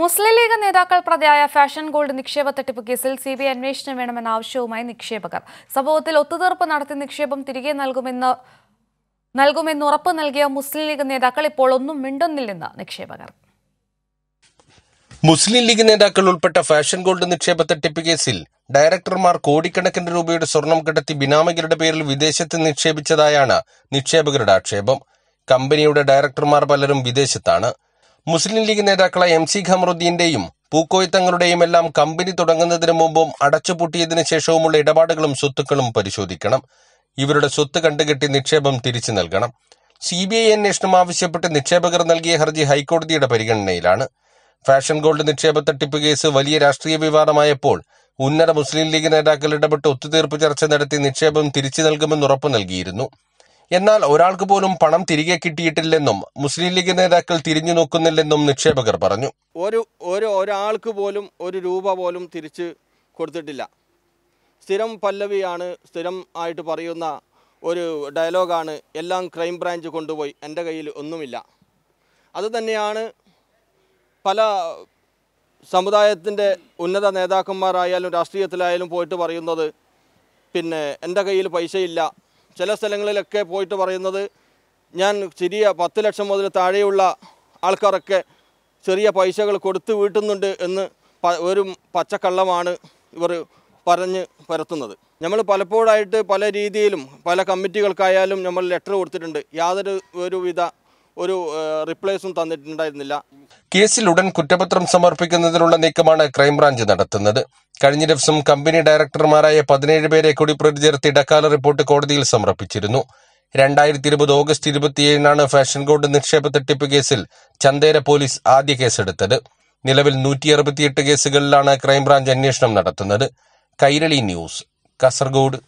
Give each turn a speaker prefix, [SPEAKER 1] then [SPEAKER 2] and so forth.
[SPEAKER 1] മുസ്ലിം league നേതാക്കൾ പ്രതിയായ fashion gold നിക്ഷേപ തട്ടിപ്പ് കേസിൽ സി ബി ഐ അന്വേഷണം വേണമെന്ന ആവശ്യവുമായി നിക്ഷേപകർ സംഭവത്തിൽ ഒത്തുതീർപ്പ് നടത്തി നിക്ഷേപം തിരികെ നൽകുമെന്ന് നൽകുമെന്ന് ഉറപ്പ് നൽകിയ മുസ്ലിം ലീഗ് നേതാക്കൾ ഇപ്പോൾ ഒന്നും മിണ്ടുന്നില്ലെന്ന് നിക്ഷേപകർ
[SPEAKER 2] മുസ്ലിം ലീഗ് നേതാക്കൾ ഉൾപ്പെട്ട ഫാഷൻ ഗോൾഡ് നിക്ഷേപ തട്ടിപ്പ് കേസിൽ ഡയറക്ടർമാർ കോടിക്കണക്കിന് രൂപയുടെ സ്വർണം കണ്ടെത്തി ബിനാമികളുടെ പേരിൽ വിദേശത്ത് നിക്ഷേപിച്ചതായാണ് നിക്ഷേപകരുടെ ആക്ഷേപം കമ്പനിയുടെ ഡയറക്ടർമാർ പലരും വിദേശത്താണ് മുസ്ലിം ലീഗ് നേതാക്കളായ എം സി ഖമറുദ്ദീന്റെയും എല്ലാം കമ്പനി തുടങ്ങുന്നതിന് മുമ്പും അടച്ചുപൂട്ടിയതിനു ശേഷവുമുള്ള ഇടപാടുകളും സ്വത്തുക്കളും പരിശോധിക്കണം ഇവരുടെ സ്വത്ത് കണ്ടുകെട്ടി നിക്ഷേപം തിരിച്ചു നൽകണം സി ബി ഐ അന്വേഷണം ആവശ്യപ്പെട്ട് നിക്ഷേപകർ നൽകിയ ഹർജി ഹൈക്കോടതിയുടെ പരിഗണനയിലാണ് ഫാഷൻ ഗോൾഡ് നിക്ഷേപ തട്ടിപ്പ് കേസ് വലിയ രാഷ്ട്രീയ വിവാദമായപ്പോൾ ഉന്നത മുസ്ലിം ലീഗ് നേതാക്കൾ ഇടപെട്ട് ഒത്തുതീർപ്പ് ചർച്ച നടത്തി നിക്ഷേപം തിരിച്ചു നൽകുമെന്ന് ഉറപ്പു നൽകിയിരുന്നു എന്നാൽ ഒരാൾക്ക് പോലും പണം തിരികെ കിട്ടിയിട്ടില്ലെന്നും മുസ്ലിം ലീഗ് നേതാക്കൾ തിരിഞ്ഞു നോക്കുന്നില്ലെന്നും നിക്ഷേപകർ പറഞ്ഞു
[SPEAKER 3] ഒരു ഒരു ഒരാൾക്ക് പോലും ഒരു രൂപ പോലും തിരിച്ച് കൊടുത്തിട്ടില്ല സ്ഥിരം പല്ലവിയാണ് സ്ഥിരം ആയിട്ട് പറയുന്ന ഒരു ഡയലോഗാണ് എല്ലാം ക്രൈം ബ്രാഞ്ച് കൊണ്ടുപോയി എൻ്റെ കയ്യിൽ ഒന്നുമില്ല അതുതന്നെയാണ് പല സമുദായത്തിൻ്റെ ഉന്നത നേതാക്കന്മാരായാലും രാഷ്ട്രീയത്തിലായാലും പോയിട്ട് പറയുന്നത് പിന്നെ എൻ്റെ കയ്യിൽ പൈസയില്ല ചില സ്ഥലങ്ങളിലൊക്കെ പോയിട്ട് പറയുന്നത് ഞാൻ ചെറിയ പത്ത് ലക്ഷം മുതൽ താഴെയുള്ള ആൾക്കാരൊക്കെ ചെറിയ പൈസകൾ കൊടുത്ത് വീട്ടുന്നുണ്ട് എന്ന് ഒരു പച്ചക്കള്ളമാണ് ഇവർ പറഞ്ഞ് പരത്തുന്നത് നമ്മൾ പലപ്പോഴായിട്ട് പല രീതിയിലും പല കമ്മിറ്റികൾക്കായാലും നമ്മൾ ലെറ്റർ കൊടുത്തിട്ടുണ്ട് യാതൊരു ഒരുവിധ ഒരു റിപ്ലേസും തന്നിട്ടുണ്ടായിരുന്നില്ല കേസിൽ
[SPEAKER 2] ഉടൻ കുറ്റപത്രം സമർപ്പിക്കുന്നതിനുള്ള നീക്കമാണ് ക്രൈംബ്രാഞ്ച് നടത്തുന്നത് കഴിഞ്ഞ ദിവസം കമ്പനി ഡയറക്ടർമാരായ പതിനേഴ് പേരെ കൂടി പ്രതി ചേർത്ത് ഇടക്കാല റിപ്പോർട്ട് കോടതിയിൽ സമർപ്പിച്ചിരുന്നു രണ്ടായിരത്തി ഇരുപത് ഓഗസ്റ്റ് ഇരുപത്തിയേഴിനാണ് ഫാഷൻ ഗോൾഡ് നിക്ഷേപ തട്ടിപ്പ് കേസിൽ ചന്തേര പോലീസ് ആദ്യ കേസെടുത്തത് നിലവിൽ നൂറ്റി അറുപത്തിയെട്ട് കേസുകളിലാണ് ക്രൈംബ്രാഞ്ച് അന്വേഷണം നടത്തുന്നത് കൈരളി ന്യൂസ് കാസർഗോഡ്